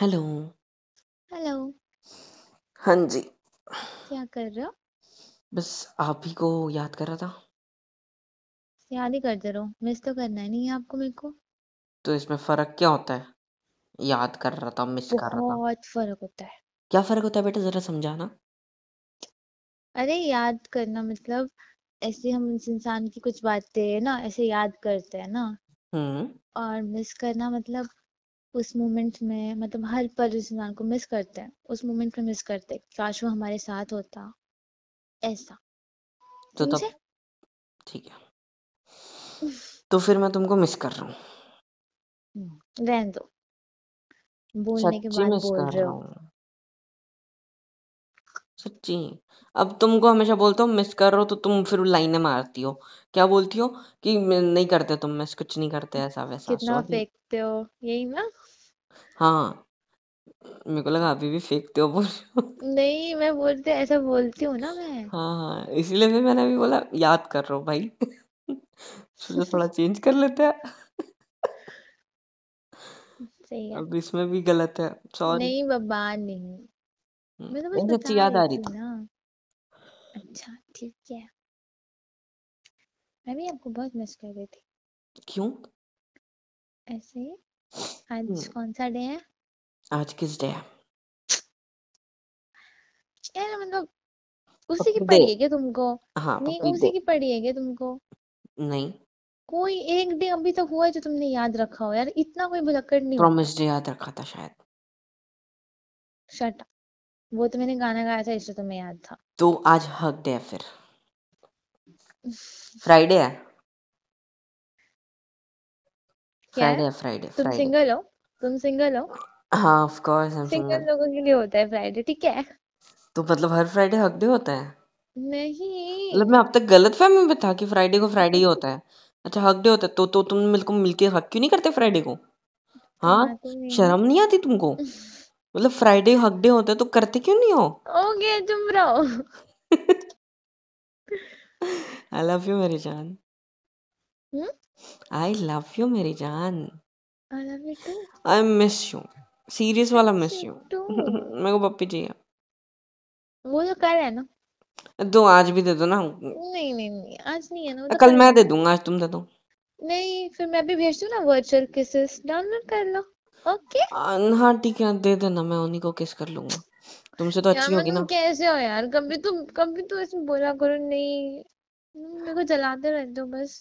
Hello hello हाँ जी क्या कर रहे हो बस आप ही को याद कर रहा था याद ही करते रहो मिस तो करना ही नहीं है आपको मेरे को तो इसमें फर्क क्या होता है याद कर रहा था मिस कर रहा था बहुत फर्क होता है क्या फर्क होता है बेटा जरा समझाना अरे याद करना मतलब ऐसे हम इस इंसान की कुछ बातें ना ऐसे याद करते हैं ना हम्म और मिस करना मतलब उस मोमेंट में मतलब हर पल उस इंसान को मिस करते हैं उस मोमेंट में मिस करते हैं काश वो हमारे साथ होता ऐसा तो तब ठीक है तो फिर मैं तुमको मिस कर रहा हूँ हम्म, रहन दो बोलने के बाद बोल रहे हो सच्ची अब तुमको हमेशा बोलता हूँ मिस कर रहा हो तो तुम फिर लाइने मारती हो क्या बोलती हो कि नहीं करते तुम मिस कुछ नहीं करते ऐसा वैसा कितना फेंकते हो यही ना हाँ, मेरे को लगा अभी भी फेंकते हो बोल नहीं, मैं बोलते ऐसा बोलती हूँ ना मैं। हाँ, हाँ, इसीलिए फिर मैंने अभी बोला याद कर रहा हूँ भाई। सोचा थोड़ा चेंज कर लेते हैं। सही है। अब इसमें भी गलत है, सॉरी। नहीं बाबा नहीं। हम्म, मैं तो बस बता सच्ची याद रही आ रही थी थी। ना। अच्छा, ठीक है। मैं भी आपको बहुत मिस कर रही थी। क्यों? ऐसे ही। आज हम्म। कौन सा डे है आज किस डे है यार मतलब उसी की पप्पी पड़ी है क्या तुमको हाँ नहीं उसी की पड़ी है क्या तुमको नहीं कोई एक डे अभी तक तो हुआ है जो तुमने याद रखा हो यार इतना कोई भुलक्कड़ नहीं प्रॉमिस डे याद रखा था शायद शट वो तो मैंने गाना गाया था इसलिए तुम्हें तो याद था तो आज हक डे है फिर फ्राइडे है क्या है फ्राइडे फ्राइडे तुम फ्राइडे सिंगल हो तुम सिंगल हो हाँ of course I single single लोगों के लिए होता है फ्राइडे ठीक है तो मतलब हर फ्राइडे हक डे होता है नहीं मतलब मैं अब तक गलत गलतफहमी में था कि फ्राइडे को फ्राइडे ही होता है अच्छा हक डे होता है तो तो तुम मेरे मिलके हक क्यों नहीं करते फ्राइडे को हाँ, हाँ तो शर्म नहीं आती तुमको मतलब फ्राइडे हक डे होता है तो करते क्यों नहीं हो ओके तुम रहो आई लव यू मेरी जान हम्म? आई लव यू मेरी जान आई मिस यू सीरियस वाला मिस यू मेरे को पप्पी चाहिए वो तो कर है ना दो आज भी दे दो ना नहीं नहीं नहीं आज नहीं है ना तो कल मैं दे दूंगा आज तुम दे दो नहीं फिर मैं भी भेज दूं ना वर्चुअल किसेस डाउनलोड कर लो ओके हाँ ठीक है दे देना मैं उन्हीं को किस कर लूंगा तुमसे तो अच्छी होगी ना कैसे हो यार कभी तुम कभी तो इसमें बोला करो नहीं मेरे को जलाते रहते हो बस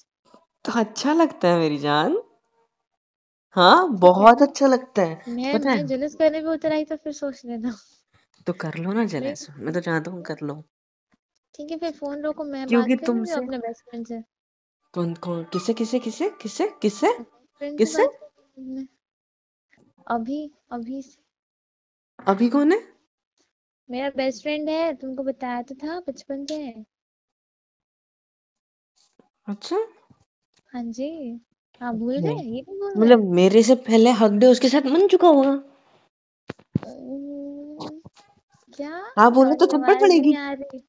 तो अच्छा लगता है मेरी जान हाँ बहुत अच्छा लगता है मैं पता मैं है जलस करने भी उतर आई तो फिर सोच लेना तो कर लो ना फिर जेलेस मैं तो चाहता हूँ कर लो ठीक है फिर फोन रोको मैं बात क्योंकि कर लूंगी तुमसे अपने बेस्ट फ्रेंड से कौन कौन किसे किसे किसे किसे किसे किसे अभी अभी से अभी कौन है मेरा बेस्ट फ्रेंड है तुमको बताया तो था बचपन से अच्छा हाँ जी हाँ भूल गए ये भी तो भूल गए मतलब मेरे से पहले हक डे उसके साथ मन चुका होगा क्या हाँ बोलो तो थप्पड़ पड़ेगी नहीं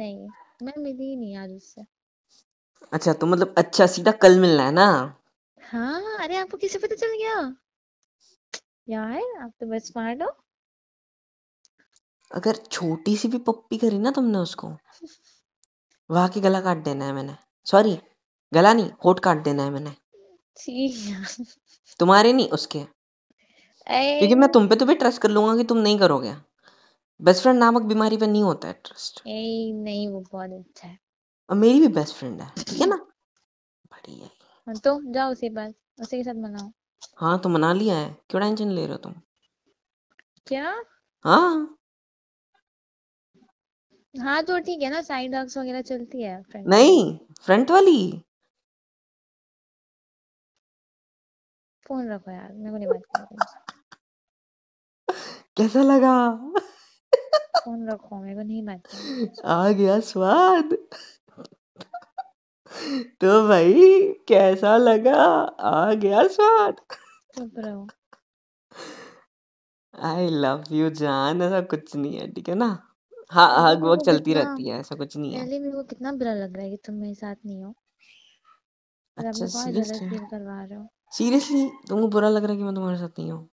नहीं मैं मिली ही नहीं आज उससे अच्छा तो मतलब अच्छा सीधा कल मिलना है ना हाँ अरे आपको किसे पता चल गया यार आप तो बस स्मार्ट हो अगर छोटी सी भी पप्पी करी ना तुमने उसको वहां की गला काट देना है मैंने सॉरी गला नहीं होट काट देना है मैंने तुम्हारे नहीं उसके क्योंकि मैं तुम पे तो भी ट्रस्ट कर लूंगा कि तुम नहीं करोगे बेस्ट फ्रेंड नामक बीमारी पे नहीं होता है ट्रस्ट ए, नहीं वो बहुत अच्छा है और मेरी भी बेस्ट फ्रेंड है ठीक है ना बढ़िया हाँ, तो जाओ उसी पास उसी के साथ मनाओ हाँ तो मना लिया है क्यों टेंशन ले रहे हो तुम क्या हाँ हाँ तो ठीक है ना साइड डॉग्स वगैरह चलती है फ्रेंट नहीं फ्रंट वाली फोन रखो यार मेरे को नहीं बात करनी तुमसे कैसा लगा फोन रखो मेरे को नहीं बात आ गया स्वाद तो भाई कैसा लगा आ गया स्वाद चुप रहो आई लव यू जान ऐसा कुछ नहीं है ठीक है ना हाँ हाँ वो चलती रहती है ऐसा कुछ नहीं है पहले मेरे को कितना बुरा लग रहा है कि तुम मेरे साथ नहीं हो अच्छा सीरियस फील करवा रहे हो सीरियसली तुमको बुरा लग रहा है कि मैं तुम्हारे साथ नहीं हूँ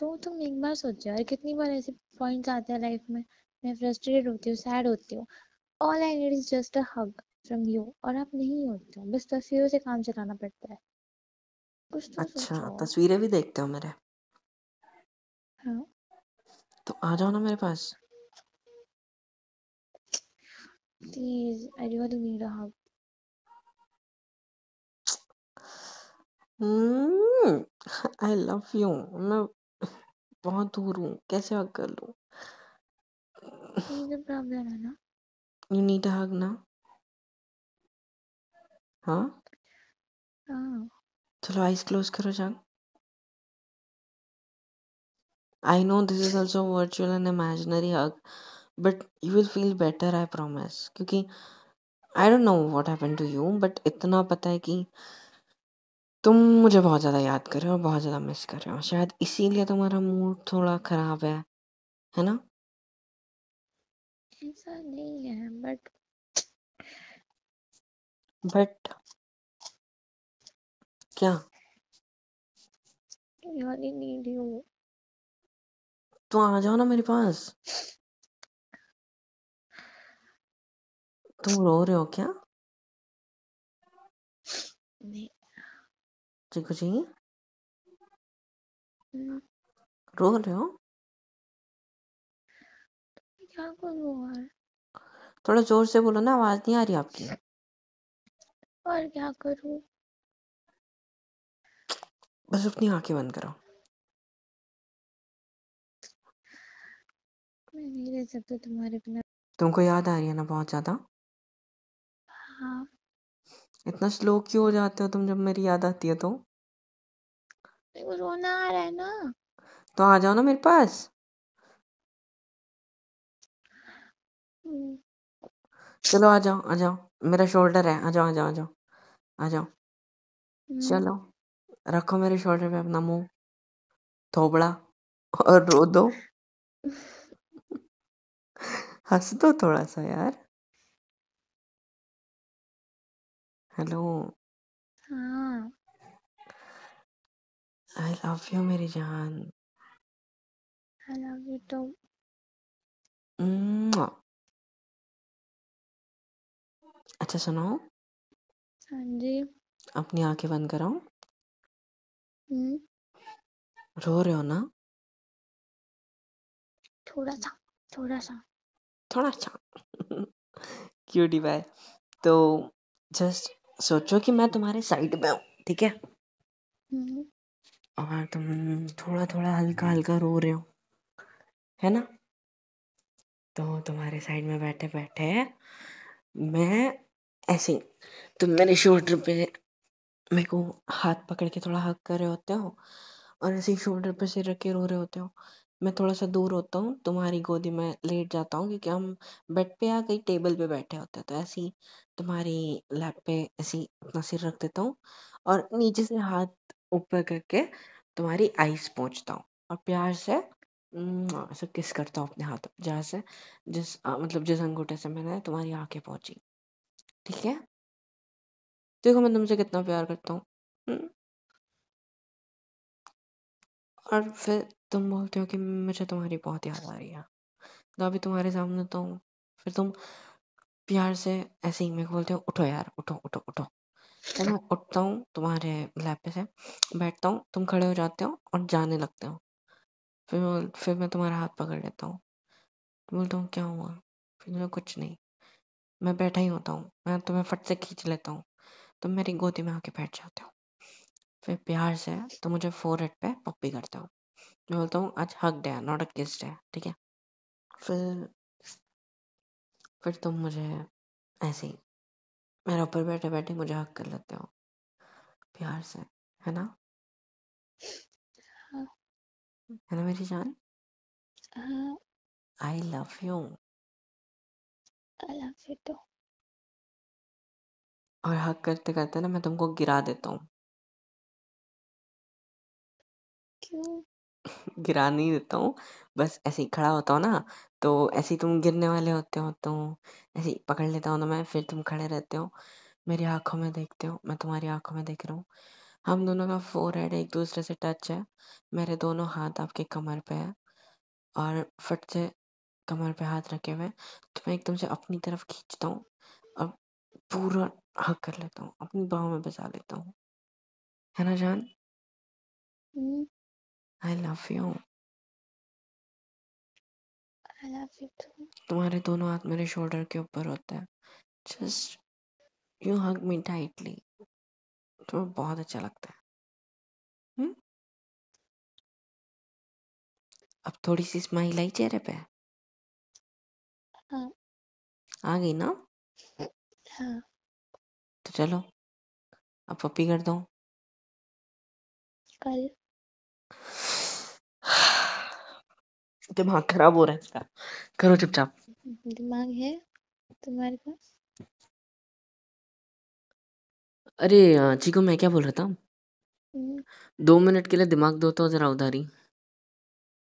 तो तुम एक बार सोचो यार कितनी बार ऐसे पॉइंट्स आते हैं लाइफ में मैं फ्रस्ट्रेटेड होती हूँ सैड होती हूँ all I need is just a hug from you और आप नहीं होते हो बस तस्वीरों से काम चलाना पड़ता है कुछ तो अच्छा तस्वीरें भी देखते हो मेरे हाँ तो आ जाओ ना मेरे पास please I really need a hug I love you मैं बहुत दूर हूँ कैसे हक कर लू He's है ना यू नीड अ हग ना हाँ चलो आईज क्लोज करो जान I know this is also virtual and imaginary hug but you will feel better I promise क्योंकि I don't know what happen to you but इतना पता है कि तुम मुझे बहुत ज़्यादा याद कर रहे हो बहुत ज़्यादा मिस कर रहे हो शायद इसीलिए तुम्हारा मूड थोड़ा खराब है है ना ऐसा नहीं है बट बट क्या नीड यू तो आ जाओ ना मेरे पास तुम रो रहे हो क्या नहीं चिकू जी हम्म। रो रहे हो क्या करूँ और थोड़ा जोर से बोलो ना आवाज नहीं आ रही आपकी और क्या करूँ बस अपनी आंखें बंद करो मैं नहीं रह सकती तुम्हारे बिना तुमको याद आ रही है ना बहुत ज्यादा इतना स्लो क्यों हो जाते हो तुम जब मेरी याद आती है तो रोना आ रहा है ना तो आ जाओ ना मेरे पास चलो आ जाओ आ जाओ मेरा शोल्डर है आ जाओ आ जाओ आ जाओ आ जाओ हम्म। चलो रखो मेरे शोल्डर पे अपना मुंह थोबड़ा और रो दो हंस दो थोड़ा सा यार हेलो आई लव यू मेरी जान आई लव यू टू अच्छा सुनो हाँ जी अपनी आंखें बंद करो हम्म रो रहे हो ना थोड़ा सा थोड़ा सा थोड़ा सा क्यूटी बाय तो जस्ट सोचो कि मैं तुम्हारे साइड में हूँ ठीक है हम्म। और तुम थोड़ा थोड़ा हल्का हल्का रो रहे हो है ना तो तुम्हारे साइड में बैठे बैठे मैं ऐसे तुम मेरे शोल्डर पे मेरे को हाथ पकड़ के थोड़ा हक कर रहे होते हो और ऐसे शोल्डर पे सिर रख के रो रहे होते हो मैं थोड़ा सा दूर होता हूँ तुम्हारी गोदी में लेट जाता हूँ क्योंकि हम बेड पे या कहीं टेबल पे बैठे होते हैं तो ऐसे ही तुम्हारी लैप पे ऐसे ही अपना सिर रख देता हूँ और नीचे से हाथ ऊपर करके तुम्हारी आइस पहुँचता हूँ और प्यार से ऐसे किस करता हूँ अपने हाथ जहाँ से जिस आ, मतलब जिस अंगूठे से मैंने तुम्हारी आँखें पहुँची ठीक है तो देखो मैं तुमसे कितना प्यार करता हूँ हम्म। और फिर तुम बोलते हो कि मुझे तुम्हारी बहुत याद आ रही है तो अभी तुम्हारे सामने तो फिर तुम प्यार से ऐसे ही मैं बोलते हो उठो यार उठो उठो उठो तो मैं उठता हूँ तुम्हारे लैब पे से बैठता हूँ तुम खड़े हो जाते हो और जाने लगते हो फिर मैं फिर मैं तुम्हारा हाथ पकड़ लेता हूँ तो बोलता हूँ क्या हुआ फिर मैं कुछ नहीं मैं बैठा ही होता हूँ मैं तुम्हें फट से खींच लेता हूँ तुम मेरी गोदी में आके बैठ जाते हो फिर प्यार से तो मुझे फोर एट पे पप्पी करते हो मैं बोलता हूँ आज हक डे है नॉट अ किस डे ठीक है फिर फिर तुम मुझे ऐसे ही मेरे ऊपर बैठे बैठे मुझे हक कर लेते हो प्यार से है ना हाँ। है ना मेरी जान I love you I love you too और हक करते करते ना मैं तुमको गिरा देता हूँ क्यों गिरा नहीं देता हूँ बस ऐसे ही खड़ा होता हूँ ना तो ऐसे ही तुम गिरने वाले होते हो तो ऐसे ही पकड़ लेता हूँ ना मैं फिर तुम खड़े रहते हो मेरी आंखों में देखते हो मैं तुम्हारी आंखों में देख रहा हूँ हम दोनों का फोर हेड एक दूसरे से टच है मेरे दोनों हाथ आपके कमर पे है और फट से कमर पे हाथ रखे हुए तो मैं एकदम से अपनी तरफ खींचता हूँ और पूरा हक कर लेता हूँ अपनी बाहों में बसा लेता हूँ है ना जान हम्म। I love you I love you too तुम्हारे दोनों हाथ मेरे शोल्डर के ऊपर होते हैं just you hug me tightly तो बहुत अच्छा लगता है हुँ? हम्म? अब थोड़ी सी स्माइल आई चेहरे पे हाँ। आ गई ना हाँ। तो चलो अब पप्पी कर दो कल दिमाग खराब हो रहा है इसका करो चुपचाप दिमाग है तुम्हारे पास अरे चीको मैं क्या बोल रहा था हम्म। दो मिनट के लिए दिमाग दो तो जरा उधारी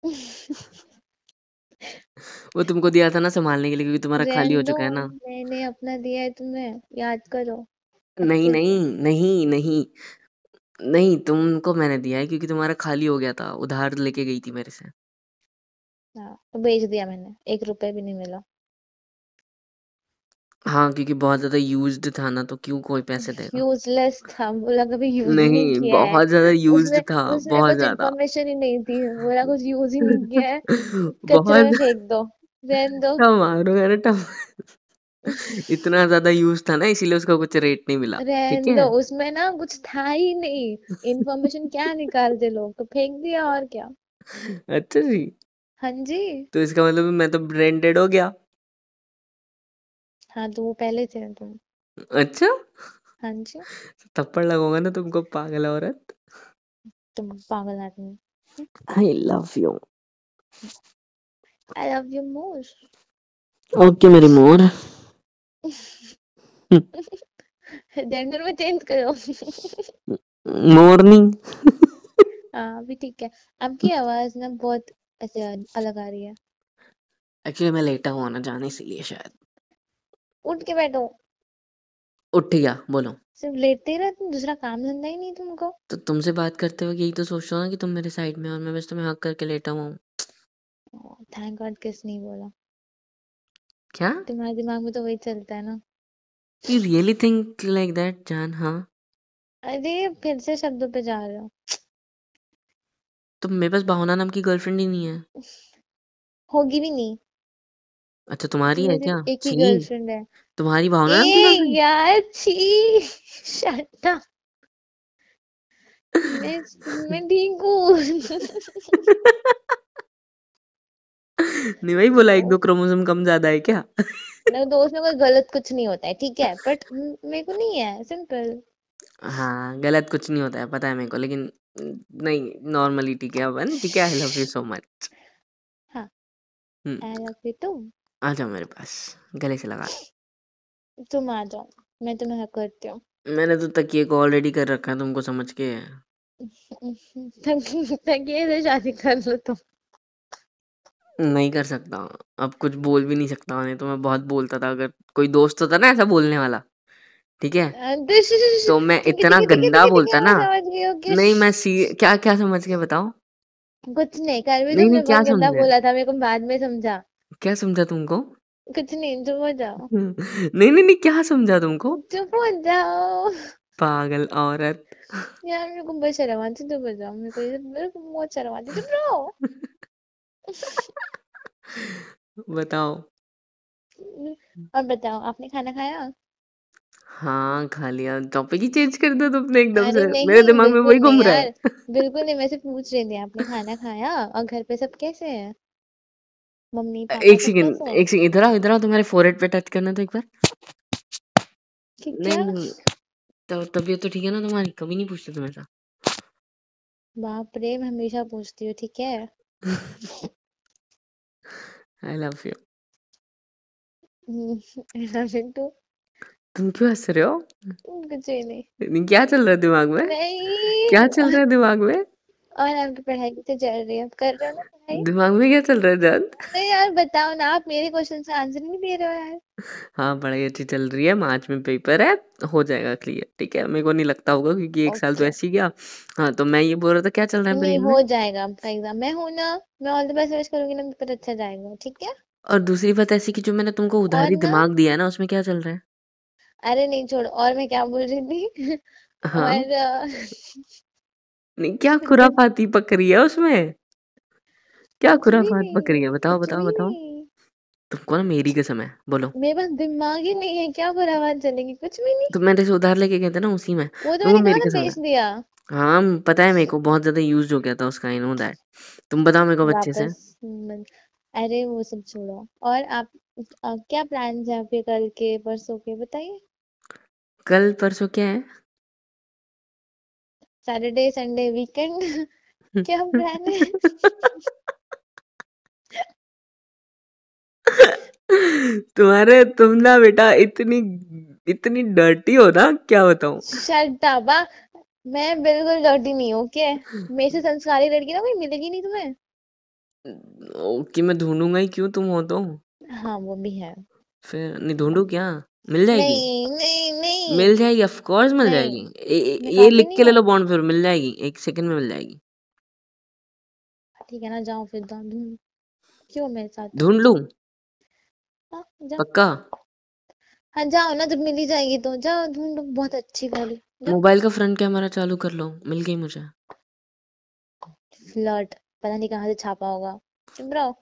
वो तुमको दिया था ना संभालने के लिए क्योंकि तुम्हारा खाली हो चुका है ना मैंने अपना दिया है तुमने याद करो नहीं नहीं नहीं नहीं नहीं तुमको मैंने दिया है क्योंकि तुम्हारा खाली हो गया था उधार लेके गई थी मेरे से हाँ, तो बेच दिया मैंने एक रुपए भी नहीं मिला हाँ क्योंकि बहुत ज्यादा यूज्ड था ना तो क्यों कोई पैसे देगा यूजलेस था बोला कभी यूज नहीं नहीं किया है बहुत ज्यादा यूज्ड उसने था उसने बहुत कुछ ज्यादा इन्फॉर्मेशन ही नहीं थी बोला कुछ यूज ही नहीं किया है कचरे में फेंक दो रहन दो टमारू है ना इतना ज्यादा यूज था ना इसीलिए उसका कुछ रेट नहीं मिला ठीक दो है उसमें ना कुछ था ही नहीं इन्फॉर्मेशन क्या निकालते लोग तो फेंक दिया और क्या अच्छा जी हाँ जी। तो इसका मतलब मैं तो ब्रांडेड हो गया। हाँ, तो वो पहले थे तुम। अच्छा? हाँ जी। थप्पड़ लगोगा ना तुमको पागल औरत। तुम पागल आदमी। I love you. I love you more. Okay मेरी मोर। जेंडर में चेंज करो। मॉर्निंग हाँ, अभी ठीक है। आपकी आवाज़ ना बहुत ऐसे अलग आ रही है एक्चुअली मैं लेटा हुआ ना जाने से लिए शायद उठ के बैठो उठ गया बोलो सिर्फ लेटते ही रहते दूसरा काम धंधा ही नहीं तुमको तो तुमसे बात करते हुए यही तो सोच रहा हूँ कि तुम मेरे साइड में और मैं बस तुम्हें हक करके लेटा हुआ हूँ थैंक गॉड किस नहीं बोला क्या तुम्हारे दिमाग में तो वही चलता है ना you really think like that जान हाँ अरे फिर से शब्दों पे जा रहे हो तो मेरे पास भावना नाम की गर्लफ्रेंड ही नहीं है होगी भी नहीं अच्छा तुम्हारी है क्या एक ही छी गर्लफ्रेंड है तुम्हारी भावना नाम की ए गर्लफ्रेंड यार छी शट अप मैं मैं ठीक हूँ नहीं भाई बोला एक दो क्रोमोसोम कम ज्यादा है क्या मेरे दोस्त में कोई गलत कुछ नहीं होता है ठीक है बट मेरे को नहीं है सिंपल हाँ, गलत कुछ नहीं होता है, पता है मेरे को लेकिन नहीं नॉर्मली ठीक है अपन ठीक है, I love you so much. हाँ, आई लव यू टू। आ जाओ मेरे पास, गले से लगा तुम आ जाओ, मैं तुम्हें हक करती हूँ। मैंने तो तकिए को ऑलरेडी कर रखा है तुमको समझ के। तकिए से शादी कर लो तुम। नहीं कर सकता, अब कुछ बोल भी नहीं सकता, नहीं तो मैं बहुत बोलता था अगर कोई दोस्त होता ना ऐसा बोलने वाला। ठीक है तो, तो मैं इतना गंदा बोलता ना नहीं मैं सी क्या क्या समझ के बताओ कुछ नहीं कर भी नहीं, तुमने तो क्या गंदा बोला था मेरे को बाद में समझा क्या समझा तुमको कुछ नहीं चुप हो जाओ नहीं नहीं नहीं क्या समझा तुमको चुप हो जाओ पागल औरत यार मेरे को बहुत शर्म आती चुप हो जाओ मेरे को मेरे को बहुत शर्म आती चुप रहो बताओ और बताओ आपने खाना खाया हाँ, खा लिया। टॉपिक ही चेंज कर दो तुमने एकदम से। मेरे दिमाग में वही घूम रहा है। बिल्कुल नहीं। मैं वैसे पूछ रही थी आपने खाना खाया और घर पे सब कैसे हैं? मम्मी एक सेकंड, एक सेकंड इधर आओ, इधर आओ। तुम्हारे फोरहेड पे टच करना तो एक बार। नहीं, तो तबीयत तो ठीक है ना तुम्हारी? कभी नहीं पूछते तुम ऐसा। बाप रे! मैं हमेशा पूछती हूँ, ठीक है? I love you. हुँ, आई लव यू टू। तुम क्यों हंस रहे हो? कुछ भी नहीं। क्या चल रहा है दिमाग में? नहीं क्या चल रहा है दिमाग में? और आपकी पढ़ाई कैसे चल रही है? आप कर रहे हो ना पढ़ाई? दिमाग में क्या चल रहा है जान? नहीं यार बताओ ना आप मेरे क्वेश्चन का आंसर नहीं दे रहे हो यार। हाँ, पढ़ाई अच्छी चल रही है, मार्च में पेपर है, हो जाएगा क्लियर, ठीक है? मेरे को नहीं लगता होगा क्योंकि एक साल तो ऐसे ही गया। हाँ, तो मैं ये बोल रहा था क्या चल रहा है नहीं हो जाएगा आपका एग्जाम मैं हूँ ना मैं ऑल द बेस्ट विश करूंगी ना पेपर अच्छा जाएगा ठीक है? और दूसरी बात ऐसी कि जो मैंने तुमको उधारी दिमाग दिया है ना उसमें क्या चल रहा है? अरे नहीं छोड़ और मैं क्या बोल रही थी हाँ और नहीं क्या खुराफाती पकड़ी है उसमें क्या कुछ भी खुराफात नहीं पकड़ी है बताओ कुछ बताओ भी बताओ नहीं तुमको ना मेरी कसम है बोलो मेरे पास दिमाग ही नहीं है क्या बुरा बात चलेगी कुछ भी नहीं तो मैंने तो उधार लेके गया था ना उसी में वो तो तुमको मैंने मेरी कहा ना कसम है बेच दिया हाँ पता है मेरे को बहुत ज्यादा यूज हो गया था उसका आई नो दैट तुम बताओ मेरे को अच्छे से वापस हम्म, अरे वो सब छोड़ो और आप, आप क्या प्लान्स हैं आपके कल के परसों के बताइए कल परसों क्या है सैटरडे संडे वीकेंड क्या प्लान है तुम्हारे तुम ना बेटा इतनी इतनी डर्टी हो ना क्या बताऊं शटाबा हाँ। मैं बिल्कुल डर्टी नहीं हूँ ओके मेरे से संस्कारी लड़की ना कोई मिलेगी नहीं तुम्हें ओके मैं ढूंढूंगा ही क्यों तुम हो तो हाँ वो भी है फिर नहीं ढूंढू क्या मिल जाएगी नहीं नहीं नहीं मिल जाएगी ऑफ कोर्स मिल जाएगी ये लिख के ले लो बॉन्ड फिर मिल जाएगी एक सेकंड में मिल जाएगी ठीक है ना जाऊं फिर जाओ ढूंढ क्यों मेरे साथ ढूंढ लूं हाँ जाओ पक्का हाँ जाओ ना जब मिली जाएगी तो जाओ ढूंढो बहुत अच्छी वाली मोबाइल का फ्रंट कैमरा चालू कर लो मिल गई मुझे फ्लर्ट पता नहीं कहाँ से छापा होगा चुप रहो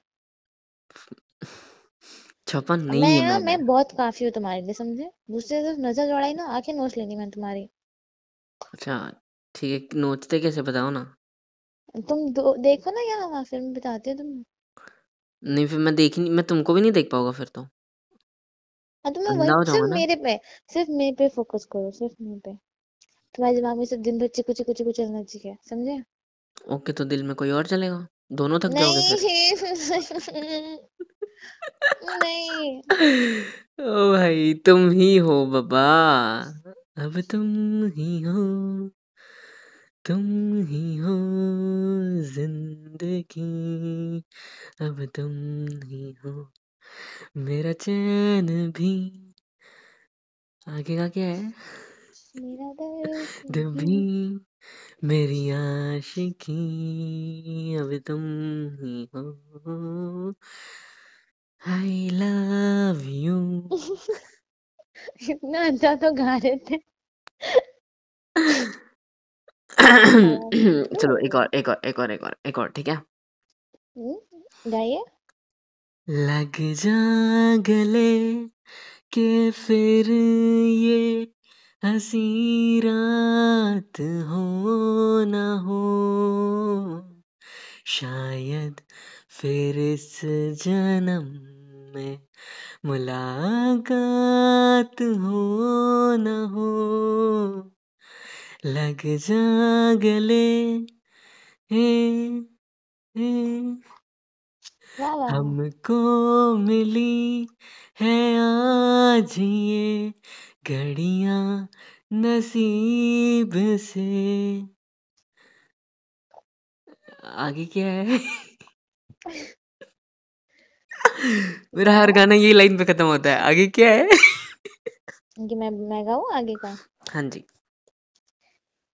छप्पन नहीं मैं है ना मैं बहुत काफी हूँ तुम्हारे लिए समझे दूसरे तरफ नजर दौड़ाई ना आंखें नोच लेनी मैं तुम्हारी अच्छा ठीक है नोचते कैसे बताओ ना तुम दो, देखो ना यहाँ वहाँ फिर बताते हो तुम नहीं फिर मैं देख ही मैं तुमको भी नहीं देख पाऊंगा फिर तो हाँ तो मैं अंधा हो वही सिर्फ जाऊंगा ना मेरे पे सिर्फ मेरे पे फोकस करो सिर्फ मेरे पे तुम्हारे दिमाग में सिर्फ दिन भर चिकू चिकू चिकू चलना चाहिए समझे ओके तो दिल में कोई और चलेगा दोनों थक जाओगे फिर नहीं नहीं ओ भाई तुम ही हो बाबा अब तुम ही हो तुम ही हो जिंदगी अब तुम ही हो मेरा चैन भी आगे का क्या है मेरा भी मेरी आशिकी अब तुम ही हो आई लव यू इतना अच्छा तो गा रहे थे चलो एक और एक और एक और एक और एक और ठीक है हम्म, गाइए लग जागले के फिर ये हसी रात हो न हो शायद फिर इस जन्म में मुलाकात हो न हो लग जा गले हे हे हमको मिली है आज ये घड़िया नसीब से आगे क्या है मेरा हर गाना यही लाइन पे खत्म होता है आगे क्या है कि मैं मैं गाऊं आगे का हाँ जी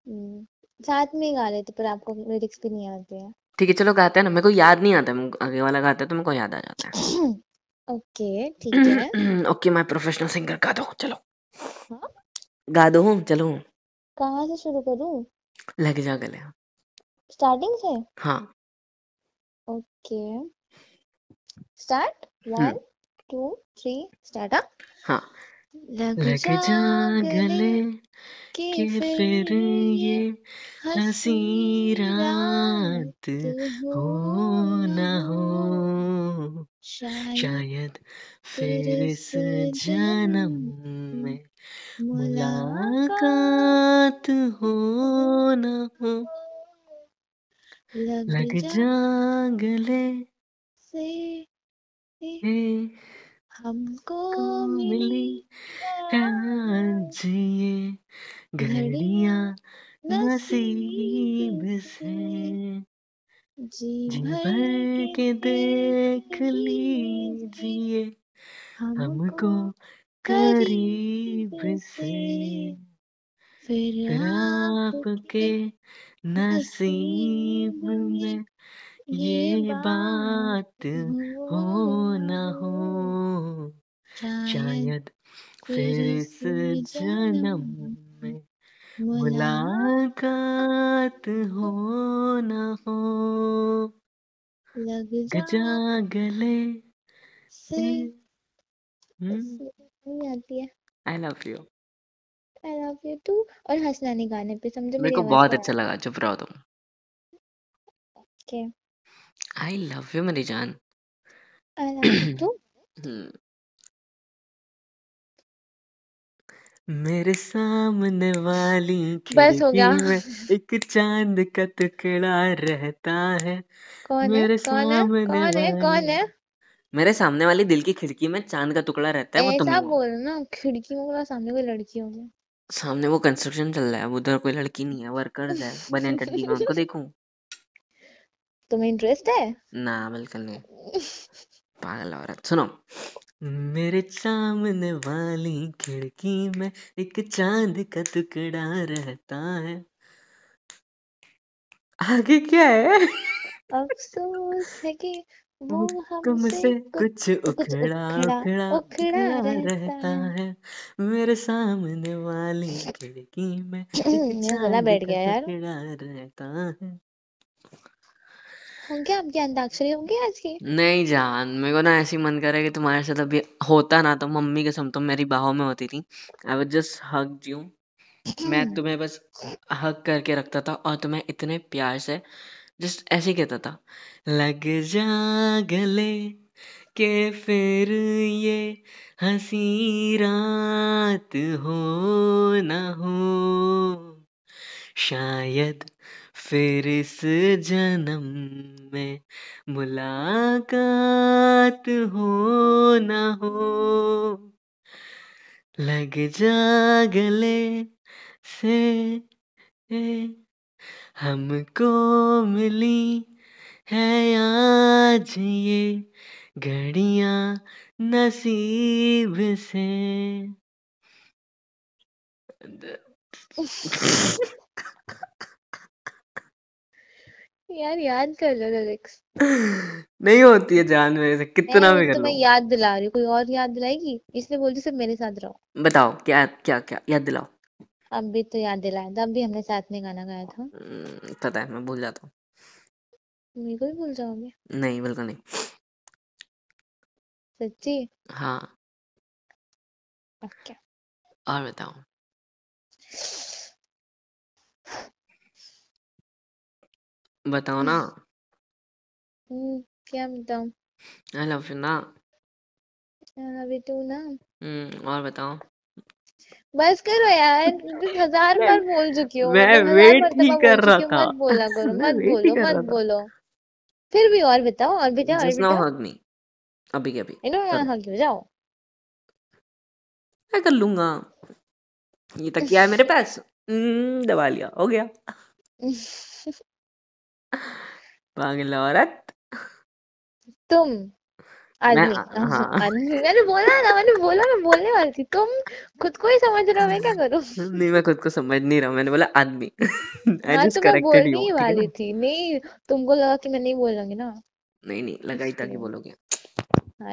हम्म, साथ में गा लेते पर आपको लिरिक्स भी नहीं आते हैं ठीक है चलो गाते हैं ना मेरे को याद नहीं आता आगे वाला गाता है तो मेरे को याद आ जाता है ओके ठीक है ओके माय प्रोफेशनल सिंगर गा दो चलो हाँ? गा दो चलो कहाँ से शुरू करूँ लग जा गले स्टार्टिंग से हाँ okay okay. Start one two three start हाँ लग जा गले कि फिर ये हसी रात हो न हो शायद फिर इस जन्म में मुलाकात हो न हो लग जा गले से हमको मिली जिए घड़िया नसीब से जी भर के देख लीजिए हमको करीब से फिर आपके नसीब में ये बात हो न हो शायद फिर इस जन्म में मुलाकात हो न हो लग जा गले से I love you I love you too और हंसना नहीं गाने पे समझो मेरे को बहुत अच्छा लगा चुप रहो तुम ओके आई लव यू मेरी जान हम्म। मेरे सामने वाली बस हो गया में एक चांद का टुकड़ा रहता है कौन मेरे है मेरे कौन है कौन है कौन है मेरे सामने वाली दिल की खिड़की में चांद का टुकड़ा रहता है वो तुम ऐसा हो बोल ना खिड़की में बोला सामने कोई लड़की होगी सामने वो कंस्ट्रक्शन चल रहा है उधर कोई लड़की नहीं है वर्कर्स है बने को देखूं तुम्हें इंटरेस्ट है ना बिल्कुल नहीं पागल औरत सुनो मेरे सामने वाली खिड़की में एक चांद का टुकड़ा रहता है आगे क्या है अफसोस है कि वो हमसे कुछ उखड़ा उखड़ा उखड़ा रहता है मेरे सामने वाली खिड़की में एक चांद का टुकड़ा रहता है क्या आपके अंताक्षरी होंगी आज की नहीं जान मेरे को ना ऐसी मन करे कि तुम्हारे साथ अभी होता ना तो मम्मी के सम तो मेरी बाहों में होती थी I would just hug you मैं तुम्हें बस हग करके रखता था और तुम्हें इतने प्यार से जस्ट ऐसे ही कहता था लग जा गले के फिर ये हंसी रात हो ना हो शायद फिर इस जन्म में मुलाकात हो ना हो लग जागले से हमको मिली है आज ये घड़िया नसीब से यार याद कर लो लिरिक्स नहीं होती है जान मेरे से कितना भी कर लो मैं याद दिला रही हूँ कोई और याद दिलाएगी इसलिए बोल रही सिर्फ मेरे साथ रहो बताओ क्या क्या क्या याद दिलाओ अब भी तो याद दिलाया था अब भी हमने साथ में गाना गाया था हम्म, पता है मैं भूल जाता हूँ मेरे को भूल जाओगे नहीं बिल्कुल नहीं सच्ची हाँ और बताओ बताओ ना हम्म। हम्म, क्या बताऊं आई लव यू ना हाँ, अभी तू तो ना हम्म और बताओ बस करो यार तो हजार बार बोल चुकी हो मैं वेट ही मर्तबा कर रहा था मत बोला करो मत बोलो मत बोलो फिर भी और बताओ और भी जाओ जस्ट नाउ हग मी अभी के अभी इन्होंने कर यहाँ लो जाओ मैं कर लूंगा ये तक तकिया है मेरे पास हम्म, दबा लिया हो गया पागल औरत तुम आदमी मैंने बोला ना मैंने बोला मैं बोलने वाली थी तुम खुद को ही समझ रहे हो मैं क्या करूं नहीं मैं खुद को समझ नहीं रहा मैंने बोला आदमी आई तो जस्ट मैं करेक्टेड बोलने यू ही वाली थी नहीं तुमको लगा कि मैं नहीं बोलूंगी ना नहीं नहीं लगा ही था कि बोलोगे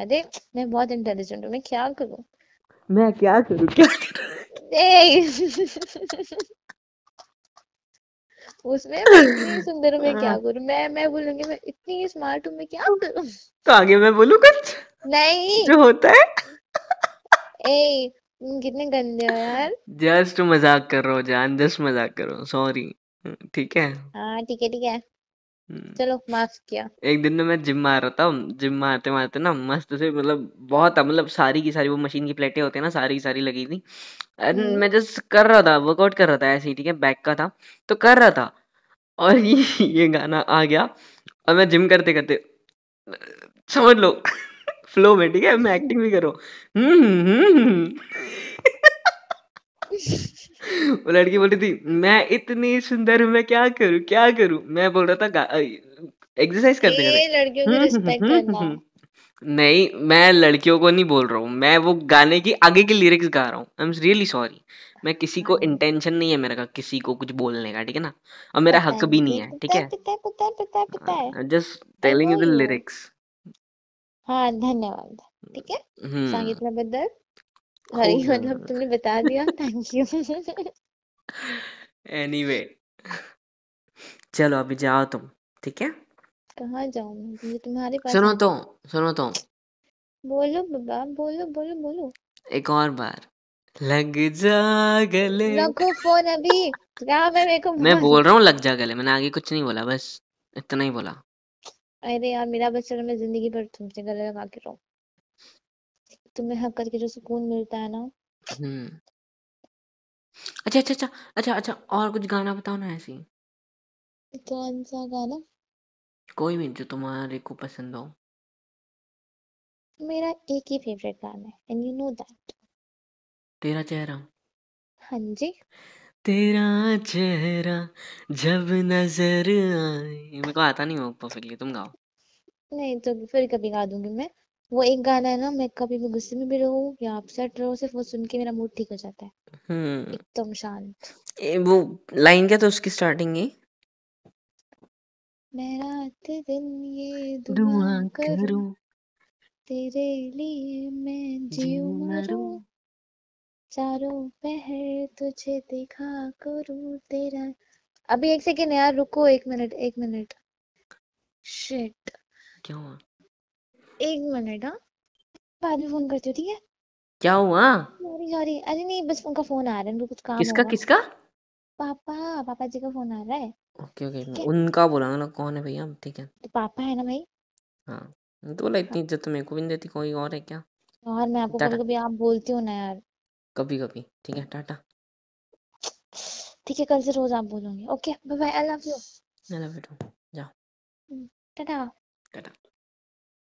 अरे मैं बहुत इंटेलिजेंट हूँ मैं क्या करूं मैं क्या करूँ क्या करूं? उसमें इतनी सुंदर में क्या हाँ। करूँ मैं मैं बोलूंगी मैं इतनी स्मार्ट हूँ मैं क्या करूँ तो आगे मैं बोलू कुछ नहीं जो होता है ए कितने गंदे हो यार जस्ट मजाक कर रहा हो जान जस्ट मजाक करो सॉरी ठीक है हाँ ठीक है ठीक है हम्म। चलो माफ किया एक दिन में मैं जिम मार रहा था जिम मारते मारते ना मस्त से मतलब बहुत मतलब सारी की सारी वो मशीन की प्लेटें होती है ना सारी की सारी लगी थी एंड हम्म। मैं जस्ट कर रहा था वर्कआउट कर रहा था ऐसे ही ठीक है बैक का था तो कर रहा था और ये ये गाना आ गया और मैं जिम करते करते समझ लो फ्लो में ठीक है मैं एक्टिंग भी करो हम्म।, हम्म वो लड़की बोल रही थी मैं इतनी सुंदर हूँ मैं क्या करूँ क्या करूँ मैं बोल रहा था एक्सरसाइज करते ये नहीं मैं लड़कियों को नहीं बोल रहा हूँ मैं वो गाने की आगे की लिरिक्स गा रहा हूँ आई एम रियली सॉरी मैं किसी को इंटेंशन नहीं है मेरा का किसी को कुछ बोलने का ठीक है ना और मेरा हक भी नहीं है ठीक है just telling you the lyrics हाँ धन्यवाद ठीक है संगीत में बदल सॉरी मतलब तुमने बता दिया थैंक यू एनीवे चलो अभी जाओ तुम ठीक है कहाँ जाऊँ मैं तुम्हारे पास सुनो तो सुनो तो बोलो बाबा बोलो बोलो बोलो एक और बार लग जा गले रखो फोन अभी क्या मैं मेरे को मैं बोल रहा हूँ लग जा गले मैंने आगे कुछ नहीं बोला बस इतना ही बोला अरे यार मेरा बच्चा मैं जिंदगी भर तुमसे गले लगा के रहूँ तुम्हें हक करके जो सुकून मिलता है ना हम्म अच्छा अच्छा अच्छा अच्छा अच्छा और कुछ गाना बताओ ना ऐसी कौन सा गाना कोई भी जो तुम्हारे को पसंद हो मेरा एक ही फेवरेट गाना है एंड यू नो दैट तेरा चेहरा हाँ जी तेरा चेहरा जब नजर आए मेरे को आता नहीं वो परफेक्टली तुम गाओ नहीं तो फिर कभी गा दूंगी मैं वो एक गाना है ना मैं कभी भी गुस्से में भी रहू या अपसेट रहू सिर्फ वो सुन के मेरा मूड ठीक हो जाता है हम्म। एकदम शांत ए, वो लाइन क्या था उसकी स्टार्टिंग है मैं रात दिन ये दुआ दुआ करूं करूं तेरे लिए मैं जीव मरूं चारों पहर तुझे देखा करूं तेरा अभी एक सेकेंड यार रुको एक मिनट एक मिनट शिट क्यों हुआ एक मिनट हाँ बाद में फोन करती हूँ ठीक है क्या हुआ सॉरी सॉरी अरे नहीं बस उनका फोन आ रहा है कुछ काम किसका किसका पापा पापा जी का फोन आ रहा है ओके ओके उनका बोला ना कौन है भैया ठीक है तो पापा है ना भाई हाँ तो बोला इतनी इज्जत तो मेरे को भी देती कोई और है क्या और मैं आपको कभी कभी आप बोलती हूँ ना यार कभी कभी ठीक है टाटा ठीक है कल से रोज आप बोलोगे okay bye bye I love you I love you too जाओ हम्म, टाटा टाटा